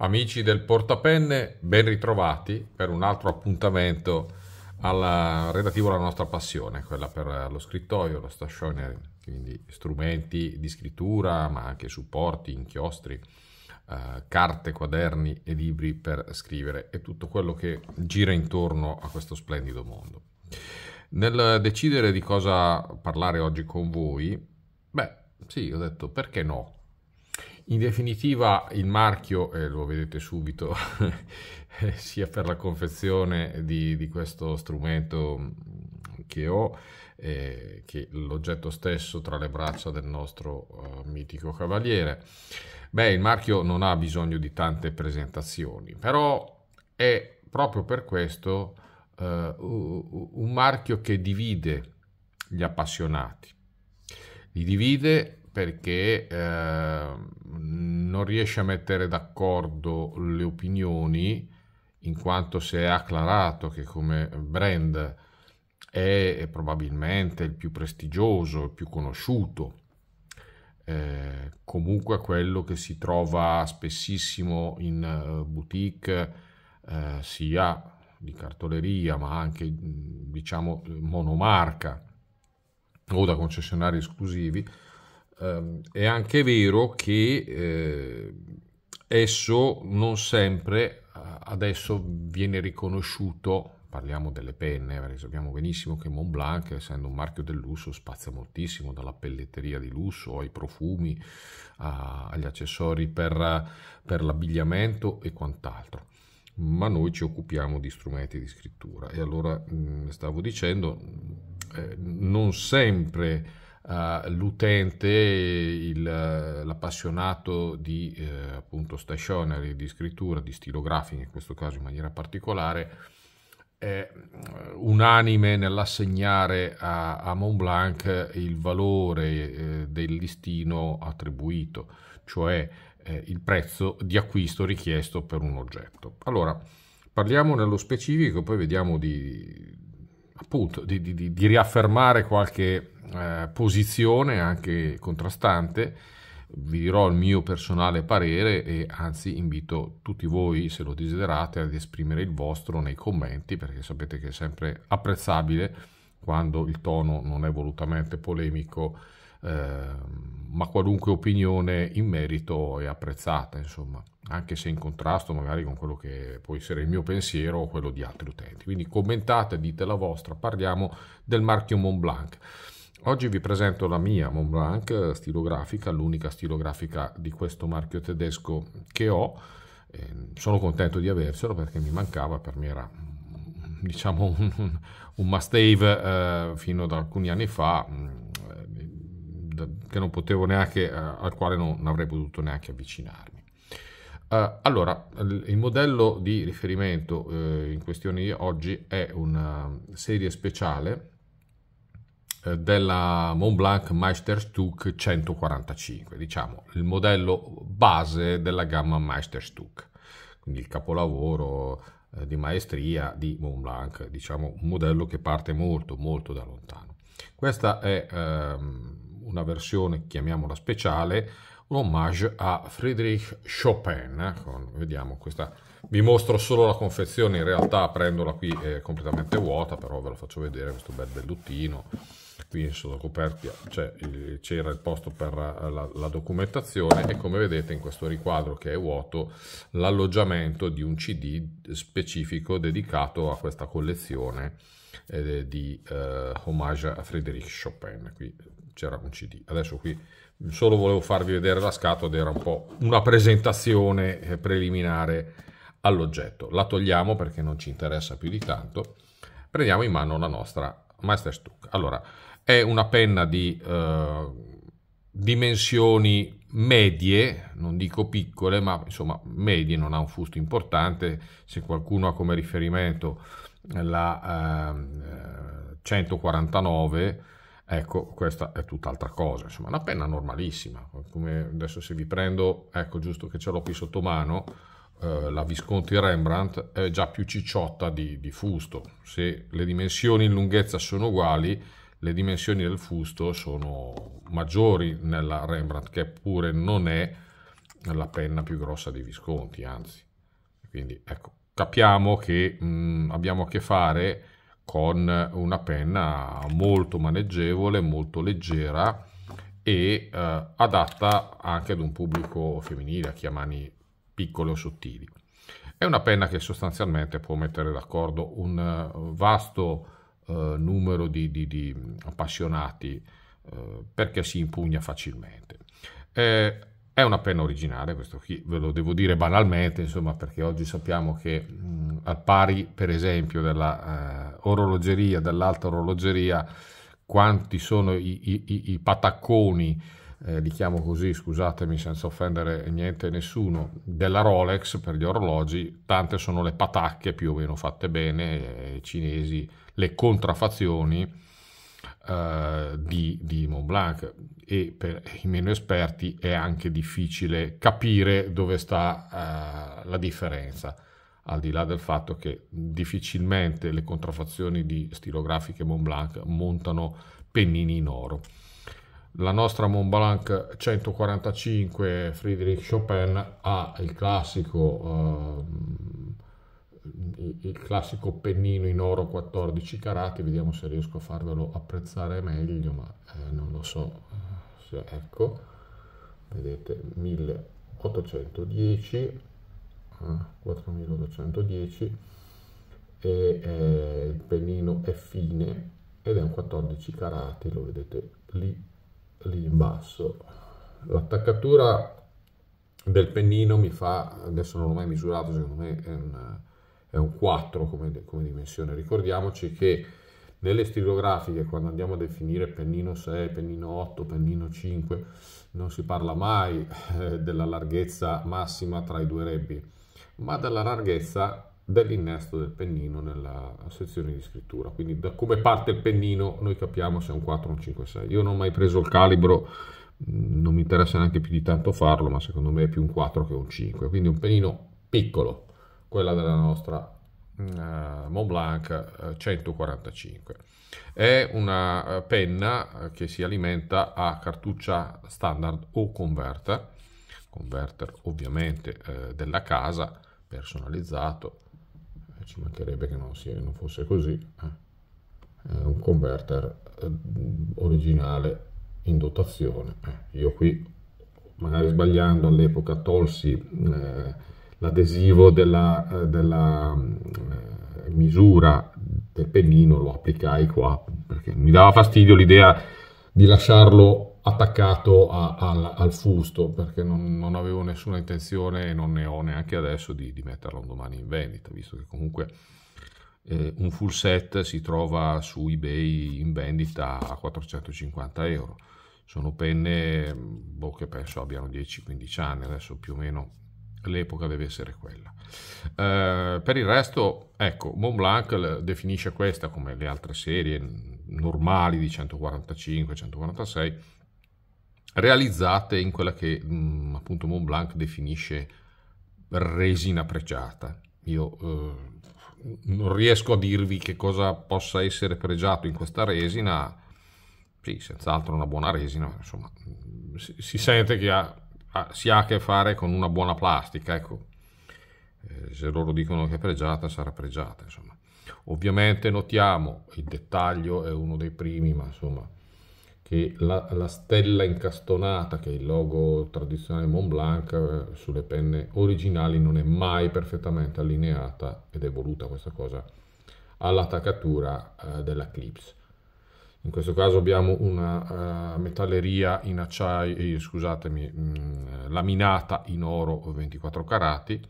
Amici del portapenne, ben ritrovati per un altro appuntamento alla, relativo alla nostra passione, quella per lo scrittoio, lo stationery, quindi strumenti di scrittura, ma anche supporti, inchiostri, eh, carte, quaderni e libri per scrivere e tutto quello che gira intorno a questo splendido mondo. Nel decidere di cosa parlare oggi con voi, beh, sì, ho detto perché no? In definitiva il marchio, eh, lo vedete subito, sia per la confezione di, di questo strumento mm, che ho, eh, che l'oggetto stesso tra le braccia del nostro eh, mitico cavaliere. Beh, il marchio non ha bisogno di tante presentazioni, però è proprio per questo eh, un marchio che divide gli appassionati. Li divide perché eh, non riesce a mettere d'accordo le opinioni in quanto si è acclarato che come brand è probabilmente il più prestigioso, il più conosciuto, eh, comunque quello che si trova spessissimo in eh, boutique eh, sia di cartoleria ma anche diciamo monomarca o da concessionari esclusivi Ehm, è anche vero che eh, esso non sempre adesso viene riconosciuto, parliamo delle penne, eh, sappiamo benissimo che Blanc essendo un marchio del lusso, spazia moltissimo dalla pelletteria di lusso ai profumi, a, agli accessori per, per l'abbigliamento e quant'altro ma noi ci occupiamo di strumenti di scrittura e allora mh, mm, stavo dicendo eh, non sempre uh, l'utente, il, l'appassionato di eh, appunto stationery, di scrittura, di stilografia in questo caso in maniera particolare, è eh, unanime nell'assegnare a, a Montblanc il valore eh, del listino attribuito, cioè eh, il prezzo di acquisto richiesto per un oggetto. Allora, parliamo nello specifico, poi vediamo di, appunto, di, di, di riaffermare qualche eh, posizione anche contrastante, vi dirò il mio personale parere e anzi invito tutti voi, se lo desiderate, ad esprimere il vostro nei commenti perché sapete che è sempre apprezzabile quando il tono non è volutamente polemico, eh, ma qualunque opinione in merito è apprezzata, insomma, anche se in contrasto magari con quello che può essere il mio pensiero o quello di altri utenti. Quindi commentate, dite la vostra, parliamo del marchio Mont Blanc. Oggi vi presento la mia Blanc stilografica, l'unica stilografica di questo marchio tedesco che ho. sono contento di averselo perché mi mancava, per me era diciamo un, un must have eh, fino ad alcuni anni fa mm, eh, che non potevo neanche, eh, al quale non, non, avrei potuto neanche avvicinarmi. Eh, allora, il modello di riferimento eh, in questione oggi è una serie speciale eh, della Montblanc Meisterstück 145, diciamo il modello base della gamma Meisterstück, quindi il capolavoro eh, di maestria di Montblanc, diciamo un modello che parte molto molto da lontano. Questa è ehm, una versione, chiamiamola speciale, un omaggio a Friedrich Chopin. Eh, con, vediamo questa, vi mostro solo la confezione, in realtà prendola qui è completamente vuota, però ve la faccio vedere questo bel belluttino qui sulla coperta cioè, c'era il posto per eh, la, la, documentazione e come vedete in questo riquadro che è vuoto l'alloggiamento di un cd specifico dedicato a questa collezione eh, di eh, homage a Frédéric Chopin qui c'era un cd adesso qui solo volevo farvi vedere la scatola ed era un po' una presentazione eh, preliminare all'oggetto la togliamo perché non ci interessa più di tanto prendiamo in mano la nostra Meisterstück. Allora, è una penna di eh, dimensioni medie, non dico piccole, ma insomma medie, non ha un fusto importante. Se qualcuno ha come riferimento la eh, 149, ecco, questa è tutt'altra cosa. Insomma, una penna normalissima. Come adesso se vi prendo, ecco giusto che ce l'ho qui sotto mano eh, la Visconti Rembrandt è già più cicciotta di, di, fusto. Se le dimensioni in lunghezza sono uguali, le dimensioni del fusto sono maggiori nella Rembrandt, che pure non è la penna più grossa di Visconti, anzi. Quindi ecco, capiamo che mh, mm, abbiamo a che fare con una penna molto maneggevole, molto leggera e eh, adatta anche ad un pubblico femminile, a chi ha mani piccole o sottili. È una penna che sostanzialmente può mettere d'accordo un eh, vasto eh, numero di, di, di appassionati eh, perché si impugna facilmente. Eh, è una penna originale, questo qui ve lo devo dire banalmente, insomma, perché oggi sappiamo che mh, mm, al pari, per esempio, della eh, orologeria, dell'alta orologeria, quanti sono i, i, i patacconi eh, li chiamo così, scusatemi senza offendere niente e nessuno, della Rolex per gli orologi, tante sono le patacche più o meno fatte bene, eh, cinesi, le contraffazioni eh, di, di Montblanc e per i meno esperti è anche difficile capire dove sta eh, la differenza al di là del fatto che difficilmente le contraffazioni di stilografiche Montblanc montano pennini in oro la nostra Montblanc 145 Friedrich Chopin ha il classico, eh, il classico pennino in oro 14 carati, vediamo se riesco a farvelo apprezzare meglio, ma eh, non lo so, eh, se, ecco, vedete 1810, 4810 eh, e eh, il pennino è fine ed è un 14 carati, lo vedete lì lì in basso. L'attaccatura del pennino mi fa, adesso non l'ho mai misurato, secondo me è un, è un 4 come, come, dimensione. Ricordiamoci che nelle stilografiche, quando andiamo a definire pennino 6, pennino 8, pennino 5, non si parla mai eh, della larghezza massima tra i due rebbi, ma della larghezza dell'innesto del pennino nella sezione di scrittura. Quindi da come parte il pennino noi capiamo se è un 4 o un 5 6. Io non ho mai preso il calibro, mm, non mi interessa neanche più di tanto farlo, ma secondo me è più un 4 che un 5. Quindi un pennino piccolo, quella della nostra Uh, Montblanc 145. Eh, è una eh, penna che si alimenta a cartuccia standard o converter, converter ovviamente della casa, personalizzato, ci mancherebbe che non, sia, non fosse così, eh. un converter eh, originale in dotazione. Eh. Io qui, magari sbagliando all'epoca, tolsi eh, l'adesivo della, eh, della eh, misura del pennino, lo applicai qua, perché mi dava fastidio l'idea di lasciarlo attaccato a, al, al, fusto perché non, non, avevo nessuna intenzione e non ne ho neanche adesso di, di metterlo un domani in vendita, visto che comunque eh, un full set si trova su eBay in vendita a 450 euro. Sono penne mm, boh, che penso abbiano 10-15 anni, adesso più o meno l'epoca deve essere quella. Eh, per il resto, ecco, Montblanc definisce questa come le altre serie normali di 145-146 realizzate in quella che mh, mm, appunto Mont Blanc definisce resina pregiata. Io eh, non riesco a dirvi che cosa possa essere pregiato in questa resina, sì, senz'altro una buona resina, ma insomma mm, si, si sente che ha, ha, si ha a che fare con una buona plastica, ecco. Eh, se loro dicono che è pregiata, sarà pregiata, insomma. Ovviamente notiamo, il dettaglio è uno dei primi, ma insomma, che la, la, stella incastonata, che è il logo tradizionale Mont Blanc, eh, sulle penne originali non è mai perfettamente allineata, ed è voluta questa cosa, all'attaccatura eh, della clips. In questo caso abbiamo una uh, metalleria in acciaio, eh, scusatemi, mh, mm, laminata in oro 24 carati.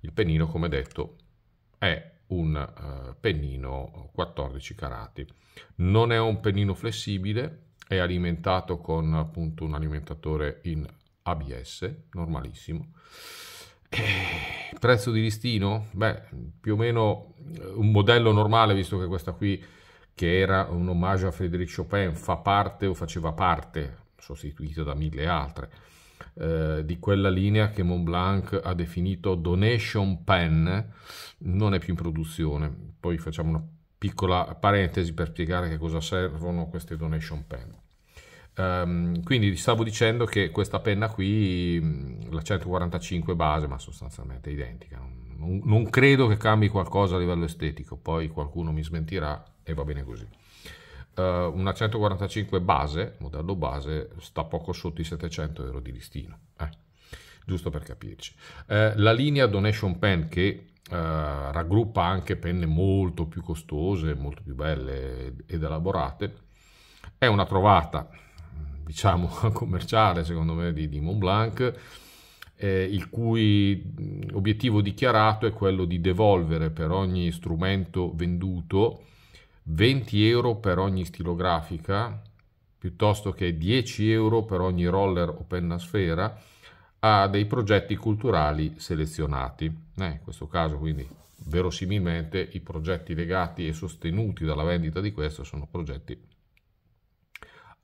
Il pennino, come detto, è un uh, pennino 14 carati. Non è un pennino flessibile, è alimentato con appunto un alimentatore in ABS, normalissimo. Il eh, prezzo di listino? Beh, più o meno eh, un modello normale, visto che questa qui, che era un omaggio a Frédéric Chopin, fa parte o faceva parte, sostituita da mille altre, eh, di quella linea che Montblanc ha definito Donation Pen, non è più in produzione. Poi facciamo una piccola parentesi per spiegare che cosa servono queste Donation Pen. Um, quindi stavo dicendo che questa penna qui, mm, la 145 base, ma sostanzialmente identica, non, non, credo che cambi qualcosa a livello estetico, poi qualcuno mi smentirà e va bene così. Uh, una 145 base, modello base, sta poco sotto i 700 euro di listino, eh, giusto per capirci. Uh, la linea Donation Pen che Uh, raggruppa anche penne molto più costose, molto più belle ed elaborate. È una trovata diciamo, commerciale, secondo me, di, di Montblanc, eh, il cui obiettivo dichiarato è quello di devolvere per ogni strumento venduto 20 euro per ogni stilografica, piuttosto che 10 euro per ogni roller o penna sfera, a dei progetti culturali selezionati. Eh, in questo caso, quindi, verosimilmente, i progetti legati e sostenuti dalla vendita di questo sono progetti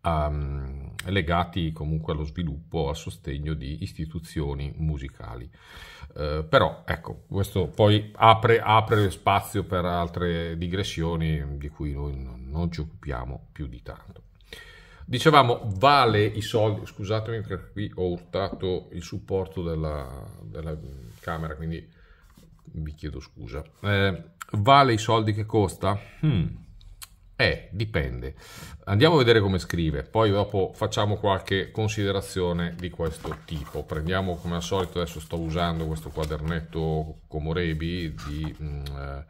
um, legati comunque allo sviluppo, a sostegno di istituzioni musicali. Eh, però ecco, questo poi apre, apre, spazio per altre digressioni di cui noi non ci occupiamo più di tanto. Dicevamo, vale i soldi, scusatemi perché qui ho urtato il supporto della, della camera, quindi vi chiedo scusa. Eh, vale i soldi che costa? Hmm. Eh, dipende. Andiamo a vedere come scrive, poi dopo facciamo qualche considerazione di questo tipo. Prendiamo come al solito, adesso sto usando questo quadernetto Comorebi di mm, eh,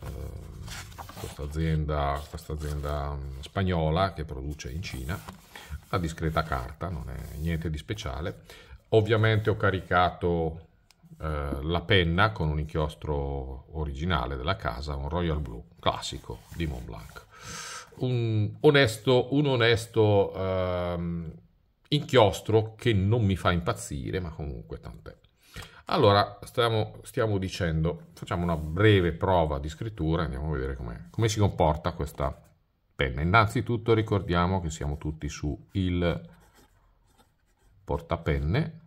eh, questa azienda mm, spagnola che produce in Cina, la discreta carta, non è niente di speciale. Ovviamente ho caricato eh, la penna con un inchiostro originale della casa, un Royal Blue, classico di Montblanc. Un onesto, un onesto ehm, inchiostro che non mi fa impazzire, ma comunque tant'è. Allora, stiamo, stiamo, dicendo, facciamo una breve prova di scrittura, andiamo a vedere come si comporta questa penna. Innanzitutto ricordiamo che siamo tutti su il portapenne,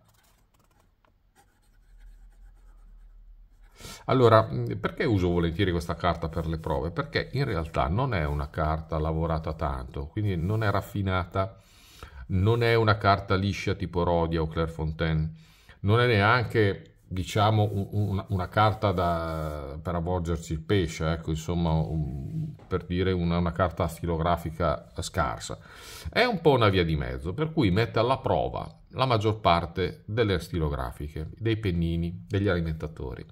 Allora, mm, perché uso volentieri questa carta per le prove? Perché in realtà non è una carta lavorata tanto, quindi non è raffinata, non è una carta liscia tipo Rodia o Clairefontaine, non è neanche, diciamo, un, un, una carta da, per avvolgersi il pesce, ecco, insomma, un, per dire una, una carta stilografica scarsa. È un po' una via di mezzo, per cui mette alla prova la maggior parte delle stilografiche, dei pennini, degli alimentatori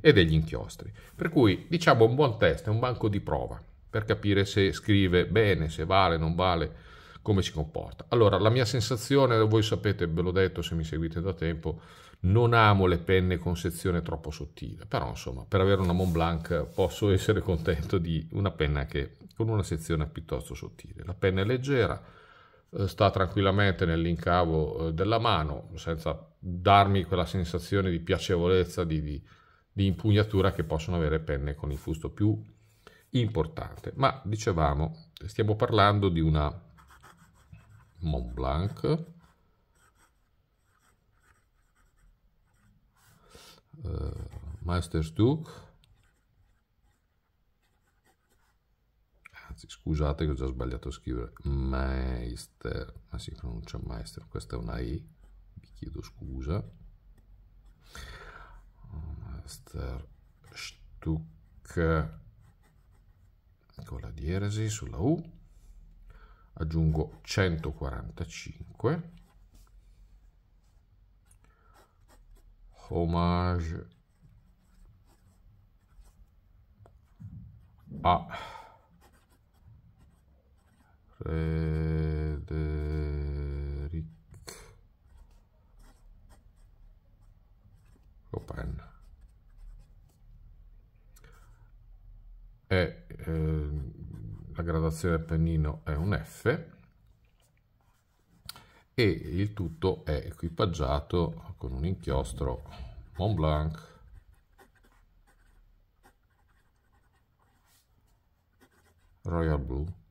e degli inchiostri. Per cui diciamo un buon test, è un banco di prova per capire se scrive bene, se vale, non vale, come si comporta. Allora, la mia sensazione, voi sapete, ve l'ho detto se mi seguite da tempo, non amo le penne con sezione troppo sottile, però insomma, per avere una Mont Blanc posso essere contento di una penna che con una sezione piuttosto sottile. La penna è leggera, eh, sta tranquillamente nell'incavo eh, della mano, senza darmi quella sensazione di piacevolezza, di, di di impugnatura che possono avere penne con il fusto più importante. Ma dicevamo, stiamo parlando di una Mont Blanc, uh, eh, Masters Duke, anzi scusate che ho già sbagliato a scrivere, Meister, ma ah si pronuncia Meister, questa è una E, vi chiedo scusa, master stuck con la dieresi sulla U, aggiungo 145, homage a Frederic Chopin. è eh, la gradazione pennino è un F e il tutto è equipaggiato con un inchiostro Mont Blanc Royal Blue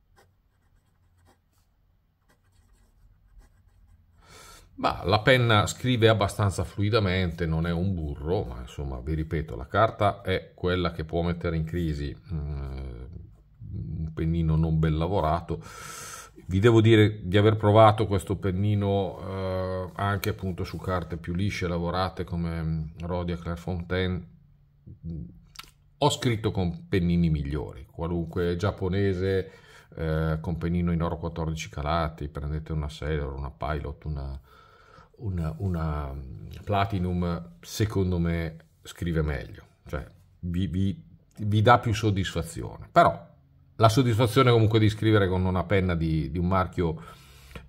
Ma la penna scrive abbastanza fluidamente, non è un burro, ma insomma, vi ripeto, la carta è quella che può mettere in crisi mm, un pennino non ben lavorato. Vi devo dire di aver provato questo pennino eh, anche appunto su carte più lisce lavorate come mm, Rodia Clairefontaine. Ho scritto con pennini migliori, qualunque giapponese, eh, con pennino in oro 14 calati, prendete una Sailor, una Pilot, una, una, una Platinum, secondo me, scrive meglio, cioè vi, vi, vi, dà più soddisfazione. Però la soddisfazione comunque di scrivere con una penna di, di un marchio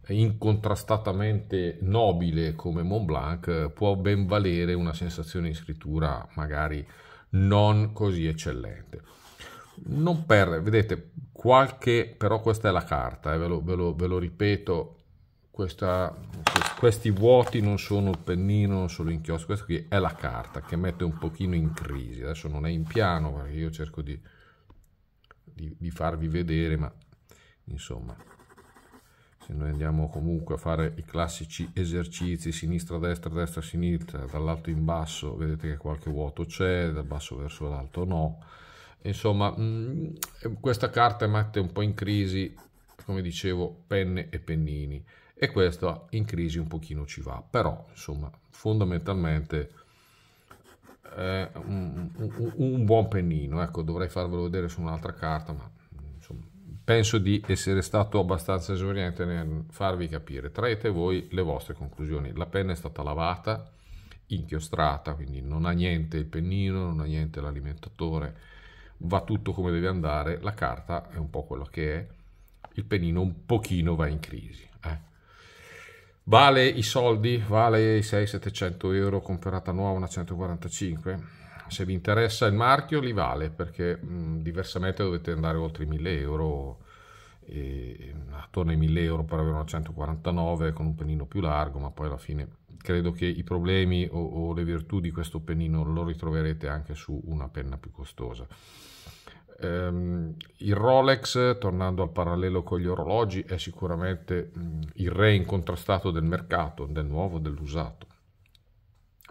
incontrastatamente nobile come Montblanc può ben valere una sensazione di scrittura magari non così eccellente. Non per, vedete, qualche, però questa è la carta, eh, ve, lo, ve, lo, ve lo ripeto, questa, questi vuoti non sono il pennino, non sono l'inchiostro, questa qui è la carta che mette un pochino in crisi. Adesso non è in piano perché io cerco di, di, di farvi vedere, ma insomma, se noi andiamo comunque a fare i classici esercizi sinistra-destra, destra-sinistra, dall'alto in basso, vedete che qualche vuoto c'è, dal basso verso l'alto no. Insomma, mh, mm, questa carta mette un po' in crisi, come dicevo, penne e pennini e questo in crisi un pochino ci va, però insomma fondamentalmente è un, un, un buon pennino, ecco dovrei farvelo vedere su un'altra carta, ma insomma, penso di essere stato abbastanza esauriente nel farvi capire, traete voi le vostre conclusioni, la penna è stata lavata, inchiostrata, quindi non ha niente il pennino, non ha niente l'alimentatore, va tutto come deve andare, la carta è un po' quello che è, il pennino un pochino va in crisi. Eh. Vale i soldi, vale i 600-700 euro comprata nuova una 145? se vi interessa il marchio li vale perché mh, mm, diversamente dovete andare oltre i 1000 euro e, attorno ai 1000 euro per avere una 149 con un pennino più largo ma poi alla fine credo che i problemi o, o le virtù di questo pennino lo ritroverete anche su una penna più costosa Um, il Rolex, tornando al parallelo con gli orologi, è sicuramente il re incontrastato del mercato, del nuovo, dell'usato.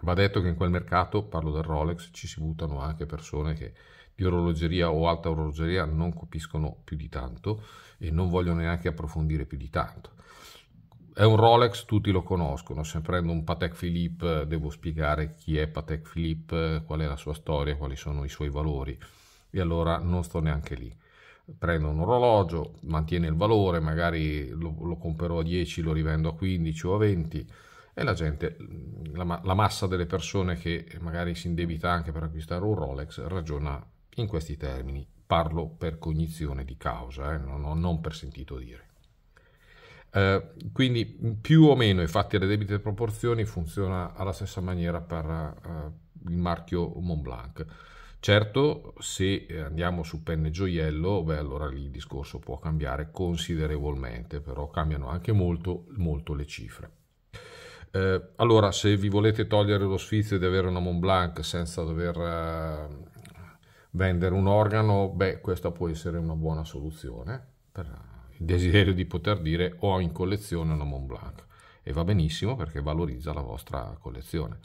Va detto che in quel mercato, parlo del Rolex, ci si buttano anche persone che di orologeria o alta orologeria non capiscono più di tanto e non vogliono neanche approfondire più di tanto. È un Rolex, tutti lo conoscono, se prendo un Patek Philippe devo spiegare chi è Patek Philippe, qual è la sua storia, quali sono i suoi valori e allora non sto neanche lì. Prendo un orologio, mantiene il valore, magari lo, lo comprerò a 10, lo rivendo a 15 o a 20 e la gente, la, la massa delle persone che magari si indebita anche per acquistare un Rolex ragiona in questi termini. Parlo per cognizione di causa, eh, non, non per sentito dire. Uh, quindi più o meno i fatti alle debite proporzioni funziona alla stessa maniera per uh, il marchio Montblanc. Certo, se eh, andiamo su penne gioiello, beh, allora lì il discorso può cambiare considerevolmente, però cambiano anche molto, molto le cifre. Eh, allora, se vi volete togliere lo sfizio di avere una Blanc senza dover eh, vendere un organo, beh, questa può essere una buona soluzione per il desiderio di poter dire ho in collezione una Blanc e va benissimo perché valorizza la vostra collezione.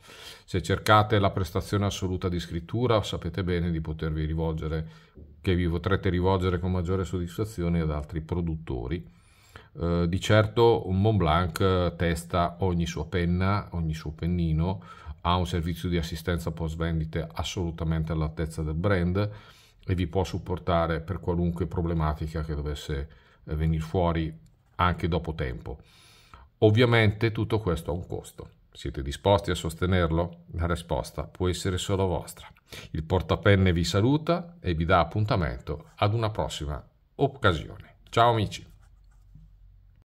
Se cercate la prestazione assoluta di scrittura sapete bene di potervi rivolgere, che vi potrete rivolgere con maggiore soddisfazione ad altri produttori. Eh, di certo un Mont Blanc testa ogni sua penna, ogni suo pennino, ha un servizio di assistenza post vendite assolutamente all'altezza del brand e vi può supportare per qualunque problematica che dovesse eh, venire fuori anche dopo tempo. Ovviamente tutto questo ha un costo. Siete disposti a sostenerlo? La risposta può essere solo vostra. Il portapenne vi saluta e vi dà appuntamento ad una prossima occasione. Ciao amici!